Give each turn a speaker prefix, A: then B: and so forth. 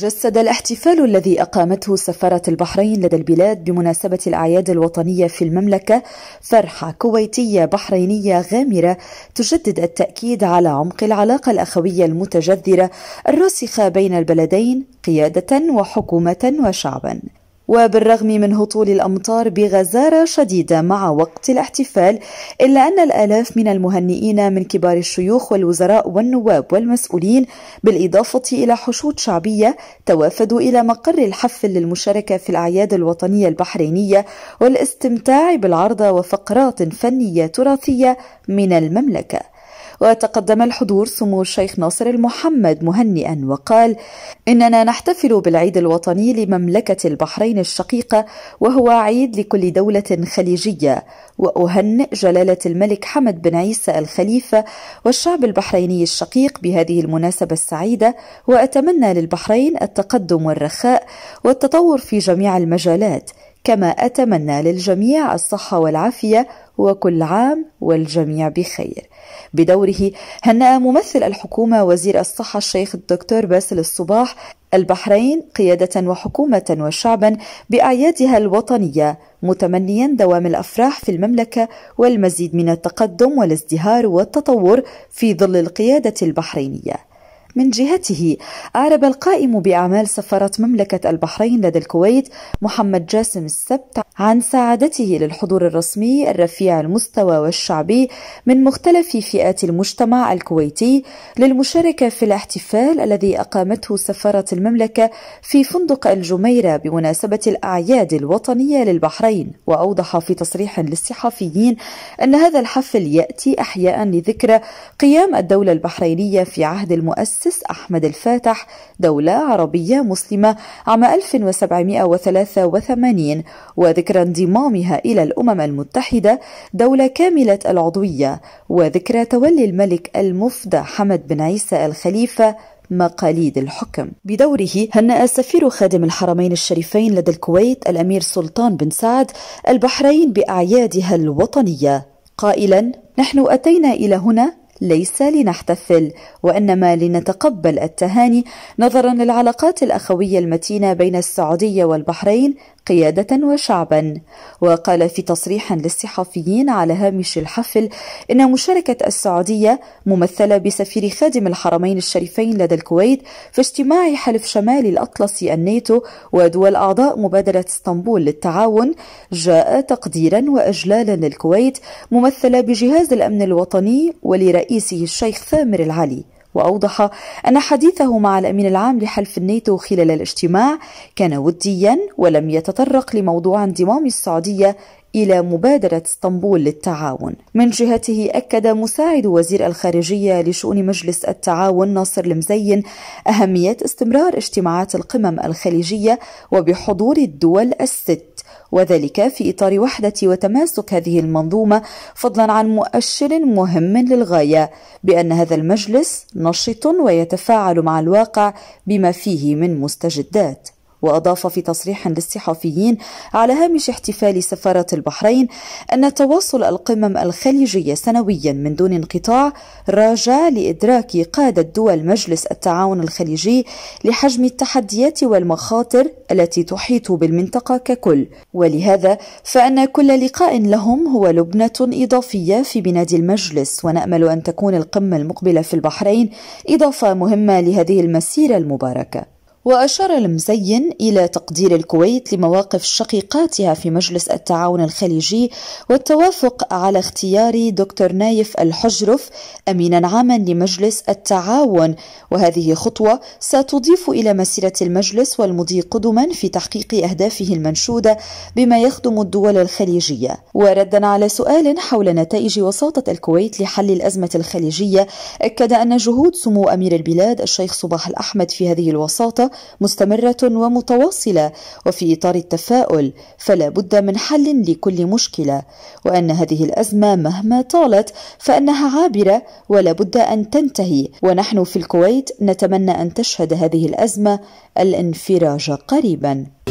A: جسد الاحتفال الذي أقامته سفارة البحرين لدى البلاد بمناسبة الأعياد الوطنية في المملكة فرحة كويتية بحرينية غامرة تجدد التأكيد على عمق العلاقة الأخوية المتجذرة الراسخة بين البلدين قيادة وحكومة وشعبا وبالرغم من هطول الأمطار بغزارة شديدة مع وقت الاحتفال إلا أن الآلاف من المهنئين من كبار الشيوخ والوزراء والنواب والمسؤولين بالإضافة إلى حشود شعبية توافدوا إلى مقر الحفل للمشاركة في الأعياد الوطنية البحرينية والاستمتاع بالعرض وفقرات فنية تراثية من المملكة وتقدم الحضور سمو الشيخ ناصر المحمد مهنئا وقال إننا نحتفل بالعيد الوطني لمملكة البحرين الشقيقة وهو عيد لكل دولة خليجية وأهنئ جلالة الملك حمد بن عيسى الخليفة والشعب البحريني الشقيق بهذه المناسبة السعيدة وأتمنى للبحرين التقدم والرخاء والتطور في جميع المجالات كما أتمنى للجميع الصحة والعافية وكل عام والجميع بخير بدوره هنأ ممثل الحكومة وزير الصحة الشيخ الدكتور باسل الصباح البحرين قيادة وحكومة وشعبا بأعيادها الوطنية متمنيا دوام الأفراح في المملكة والمزيد من التقدم والازدهار والتطور في ظل القيادة البحرينية من جهته أعرب القائم بأعمال سفارة مملكة البحرين لدى الكويت محمد جاسم السبت عن سعادته للحضور الرسمي الرفيع المستوى والشعبي من مختلف فئات المجتمع الكويتي للمشاركة في الاحتفال الذي أقامته سفارة المملكة في فندق الجميرة بمناسبة الأعياد الوطنية للبحرين وأوضح في تصريح للصحفيين أن هذا الحفل يأتي أحياء لذكرى قيام الدولة البحرينية في عهد المؤسسة المؤسس أحمد الفاتح دولة عربية مسلمة عام 1783 وذكرى انضمامها إلى الأمم المتحدة دولة كاملة العضوية وذكرى تولي الملك المفدى حمد بن عيسى الخليفة مقاليد الحكم بدوره هنأ سفير خادم الحرمين الشريفين لدى الكويت الأمير سلطان بن سعد البحرين بأعيادها الوطنية قائلا نحن أتينا إلى هنا ليس لنحتفل وانما لنتقبل التهاني نظرا للعلاقات الاخويه المتينه بين السعوديه والبحرين قياده وشعبا وقال في تصريح للصحفيين على هامش الحفل ان مشاركه السعوديه ممثله بسفير خادم الحرمين الشريفين لدى الكويت في اجتماع حلف شمال الاطلسي الناتو ودول اعضاء مبادره اسطنبول للتعاون جاء تقديرا واجلالا للكويت ممثله بجهاز الامن الوطني ولرئيس رئيسه الشيخ ثامر العلي وأوضح أن حديثه مع الأمين العام لحلف الناتو خلال الاجتماع كان وديا ولم يتطرق لموضوع انضمام السعودية إلى مبادرة اسطنبول للتعاون. من جهته أكد مساعد وزير الخارجية لشؤون مجلس التعاون ناصر المزين أهمية استمرار اجتماعات القمم الخليجية وبحضور الدول الست وذلك في إطار وحدة وتماسك هذه المنظومة فضلا عن مؤشر مهم للغاية بأن هذا المجلس نشط ويتفاعل مع الواقع بما فيه من مستجدات وأضاف في تصريح للصحفيين على هامش احتفال سفارة البحرين أن تواصل القمم الخليجية سنويا من دون انقطاع راجع لإدراك قادة دول مجلس التعاون الخليجي لحجم التحديات والمخاطر التي تحيط بالمنطقة ككل ولهذا فأن كل لقاء لهم هو لبنة إضافية في بنادي المجلس ونأمل أن تكون القمة المقبلة في البحرين إضافة مهمة لهذه المسيرة المباركة وأشار المزين إلى تقدير الكويت لمواقف شقيقاتها في مجلس التعاون الخليجي والتوافق على اختيار دكتور نايف الحجرف أمينا عاما لمجلس التعاون وهذه خطوة ستضيف إلى مسيرة المجلس والمضي قدما في تحقيق أهدافه المنشودة بما يخدم الدول الخليجية وردا على سؤال حول نتائج وساطة الكويت لحل الأزمة الخليجية أكد أن جهود سمو أمير البلاد الشيخ صباح الأحمد في هذه الوساطة مستمرة ومتواصلة وفي إطار التفاؤل فلا بد من حل لكل مشكلة وأن هذه الأزمة مهما طالت فأنها عابرة ولا بد أن تنتهي ونحن في الكويت نتمنى أن تشهد هذه الأزمة الانفراج قريبا